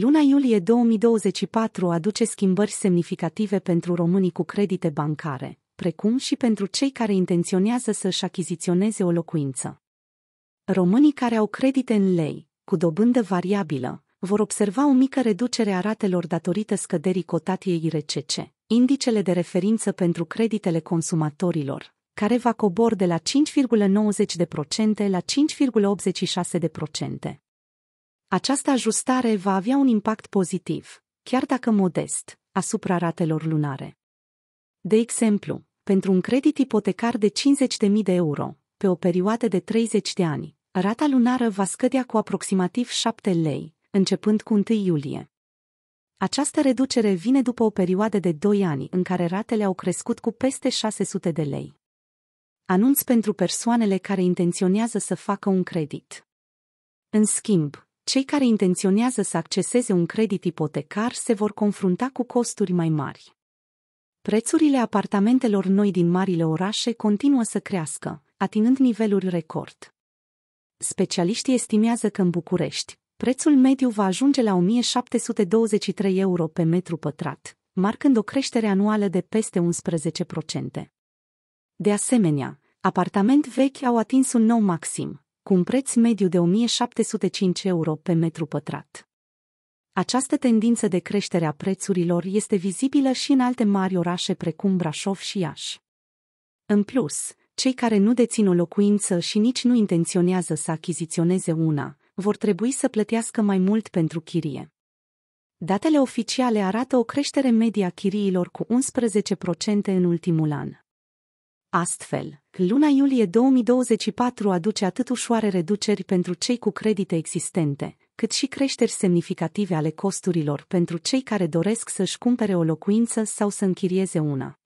Luna iulie 2024 aduce schimbări semnificative pentru românii cu credite bancare, precum și pentru cei care intenționează să-și achiziționeze o locuință. Românii care au credite în lei, cu dobândă variabilă, vor observa o mică reducere a ratelor datorită scăderii cotatiei IRCC, indicele de referință pentru creditele consumatorilor, care va cobor de la 5,90% la 5,86%. Această ajustare va avea un impact pozitiv, chiar dacă modest, asupra ratelor lunare. De exemplu, pentru un credit ipotecar de 50.000 de euro, pe o perioadă de 30 de ani, rata lunară va scădea cu aproximativ 7 lei, începând cu 1 iulie. Această reducere vine după o perioadă de 2 ani în care ratele au crescut cu peste 600 de lei. Anunț pentru persoanele care intenționează să facă un credit. În schimb, cei care intenționează să acceseze un credit ipotecar se vor confrunta cu costuri mai mari. Prețurile apartamentelor noi din marile orașe continuă să crească, atingând niveluri record. Specialiștii estimează că în București, prețul mediu va ajunge la 1723 euro pe metru pătrat, marcând o creștere anuală de peste 11%. De asemenea, apartament vechi au atins un nou maxim, cu un preț mediu de 1705 euro pe metru pătrat. Această tendință de creștere a prețurilor este vizibilă și în alte mari orașe precum Brașov și Iași. În plus, cei care nu dețin o locuință și nici nu intenționează să achiziționeze una, vor trebui să plătească mai mult pentru chirie. Datele oficiale arată o creștere medie a chiriilor cu 11% în ultimul an. Astfel, luna iulie 2024 aduce atât ușoare reduceri pentru cei cu credite existente, cât și creșteri semnificative ale costurilor pentru cei care doresc să-și cumpere o locuință sau să închirieze una.